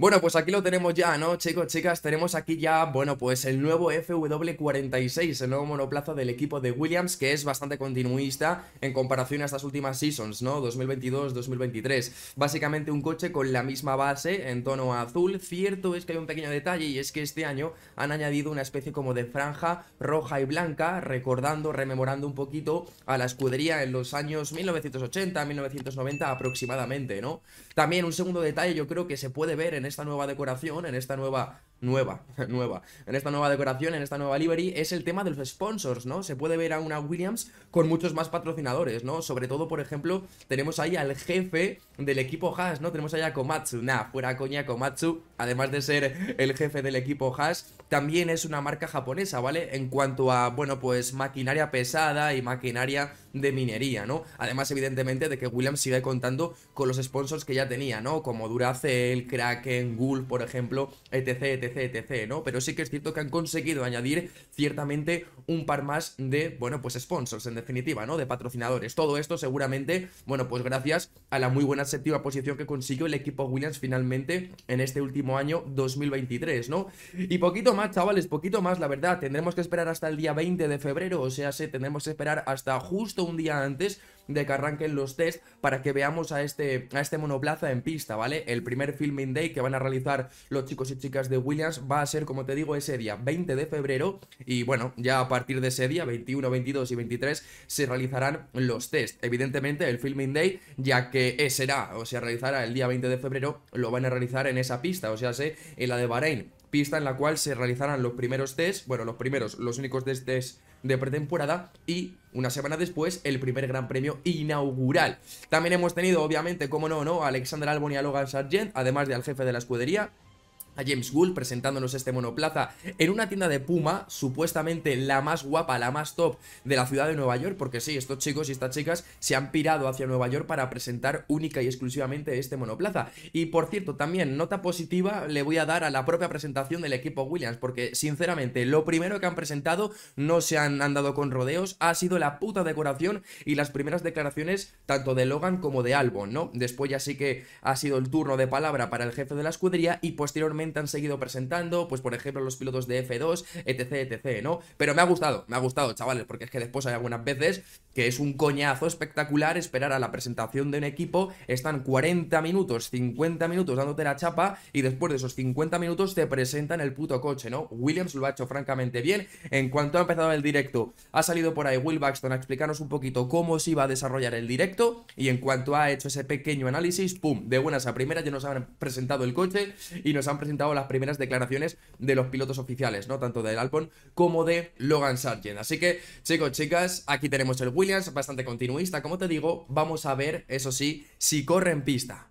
Bueno, pues aquí lo tenemos ya, ¿no? Chicos, chicas, tenemos aquí ya, bueno, pues el nuevo FW46, el nuevo monoplaza del equipo de Williams, que es bastante continuista en comparación a estas últimas seasons, ¿no? 2022-2023. Básicamente un coche con la misma base en tono azul. Cierto es que hay un pequeño detalle y es que este año han añadido una especie como de franja roja y blanca, recordando, rememorando un poquito a la escudería en los años 1980, 1990 aproximadamente, ¿no? También un segundo detalle yo creo que se puede ver en esta nueva decoración, en esta nueva nueva, nueva. En esta nueva decoración, en esta nueva livery, es el tema de los sponsors, ¿no? Se puede ver a una Williams con muchos más patrocinadores, ¿no? Sobre todo, por ejemplo, tenemos ahí al jefe del equipo Haas, ¿no? Tenemos ahí a Komatsu, nah, fuera coña Komatsu, además de ser el jefe del equipo Haas, también es una marca japonesa, ¿vale? En cuanto a, bueno, pues maquinaria pesada y maquinaria de minería, ¿no? Además, evidentemente, de que Williams sigue contando con los sponsors que ya tenía, ¿no? Como Duracell, Kraken, Gulf, por ejemplo, etc, etc, etc, ¿no? Pero sí que es cierto que han conseguido añadir ciertamente un par más de, bueno, pues sponsors, en definitiva, ¿no? De patrocinadores. Todo esto seguramente, bueno, pues gracias a la muy buena séptima posición que consiguió el equipo Williams finalmente en este último año 2023, ¿no? Y poquito más, chavales, poquito más, la verdad. Tendremos que esperar hasta el día 20 de febrero, o sea, sí, tendremos que esperar hasta justo un día antes de que arranquen los test para que veamos a este, a este monoplaza en pista, ¿vale? El primer filming day que van a realizar los chicos y chicas de Williams va a ser, como te digo, ese día 20 de febrero y bueno, ya a partir de ese día, 21, 22 y 23, se realizarán los test. Evidentemente, el filming day, ya que eh, será, o se realizará el día 20 de febrero, lo van a realizar en esa pista, o sea, en la de Bahrein pista en la cual se realizarán los primeros test, bueno, los primeros, los únicos test de pretemporada y una semana después el primer gran premio inaugural. También hemos tenido, obviamente, como no, no, a Alexander Albon y a Logan Sargent, además de al jefe de la escudería, a James Gould presentándonos este monoplaza en una tienda de Puma, supuestamente la más guapa, la más top de la ciudad de Nueva York, porque sí, estos chicos y estas chicas se han pirado hacia Nueva York para presentar única y exclusivamente este monoplaza. Y por cierto, también nota positiva le voy a dar a la propia presentación del equipo Williams, porque sinceramente lo primero que han presentado no se han andado con rodeos, ha sido la puta decoración y las primeras declaraciones tanto de Logan como de Albon, ¿no? Después ya sí que ha sido el turno de palabra para el jefe de la escudería y posteriormente han seguido presentando, pues por ejemplo los pilotos de F2, etc, etc, ¿no? Pero me ha gustado, me ha gustado, chavales, porque es que después hay algunas veces que es un coñazo espectacular esperar a la presentación de un equipo, están 40 minutos, 50 minutos dándote la chapa y después de esos 50 minutos te presentan el puto coche, ¿no? Williams lo ha hecho francamente bien. En cuanto ha empezado el directo, ha salido por ahí Will Baxton a explicarnos un poquito cómo se iba a desarrollar el directo y en cuanto ha hecho ese pequeño análisis, ¡pum! De buenas a primeras ya nos han presentado el coche y nos han presentado las primeras declaraciones de los pilotos oficiales, ¿no? Tanto del Alpon como de Logan Sargent. Así que, chicos, chicas, aquí tenemos el Williams, bastante continuista, como te digo. Vamos a ver, eso sí, si corre en pista.